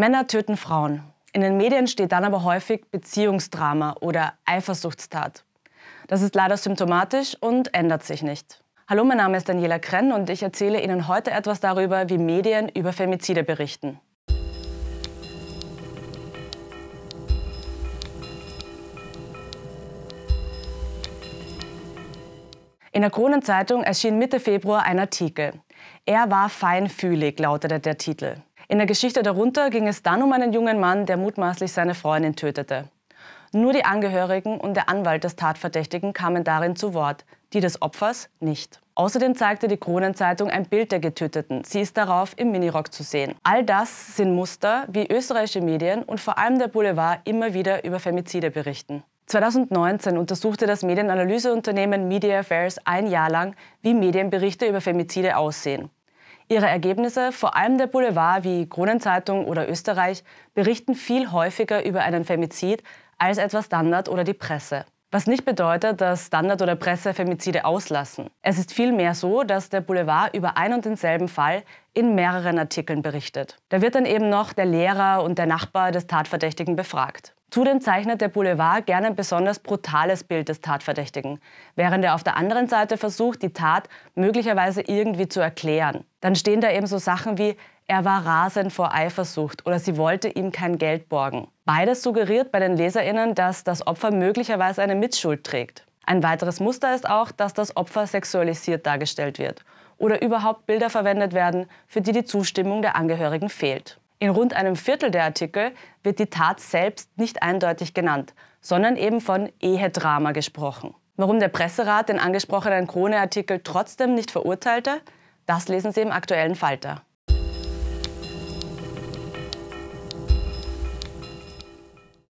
Männer töten Frauen. In den Medien steht dann aber häufig Beziehungsdrama oder Eifersuchtstat. Das ist leider symptomatisch und ändert sich nicht. Hallo, mein Name ist Daniela Krenn und ich erzähle Ihnen heute etwas darüber, wie Medien über Femizide berichten. In der Kronenzeitung erschien Mitte Februar ein Artikel. Er war feinfühlig, lautete der Titel. In der Geschichte darunter ging es dann um einen jungen Mann, der mutmaßlich seine Freundin tötete. Nur die Angehörigen und der Anwalt des Tatverdächtigen kamen darin zu Wort, die des Opfers nicht. Außerdem zeigte die Kronenzeitung ein Bild der Getöteten. Sie ist darauf im Minirock zu sehen. All das sind Muster, wie österreichische Medien und vor allem der Boulevard immer wieder über Femizide berichten. 2019 untersuchte das Medienanalyseunternehmen Media Affairs ein Jahr lang, wie Medienberichte über Femizide aussehen. Ihre Ergebnisse, vor allem der Boulevard wie Kronenzeitung oder Österreich, berichten viel häufiger über einen Femizid als etwa Standard oder die Presse. Was nicht bedeutet, dass Standard oder Presse Femizide auslassen. Es ist vielmehr so, dass der Boulevard über ein und denselben Fall in mehreren Artikeln berichtet. Da wird dann eben noch der Lehrer und der Nachbar des Tatverdächtigen befragt. Zudem zeichnet der Boulevard gerne ein besonders brutales Bild des Tatverdächtigen, während er auf der anderen Seite versucht, die Tat möglicherweise irgendwie zu erklären. Dann stehen da eben so Sachen wie er war rasend vor Eifersucht oder sie wollte ihm kein Geld borgen. Beides suggeriert bei den Leserinnen, dass das Opfer möglicherweise eine Mitschuld trägt. Ein weiteres Muster ist auch, dass das Opfer sexualisiert dargestellt wird oder überhaupt Bilder verwendet werden, für die die Zustimmung der Angehörigen fehlt. In rund einem Viertel der Artikel wird die Tat selbst nicht eindeutig genannt, sondern eben von Ehedrama gesprochen. Warum der Presserat den angesprochenen Krone-Artikel trotzdem nicht verurteilte, das lesen Sie im aktuellen Falter.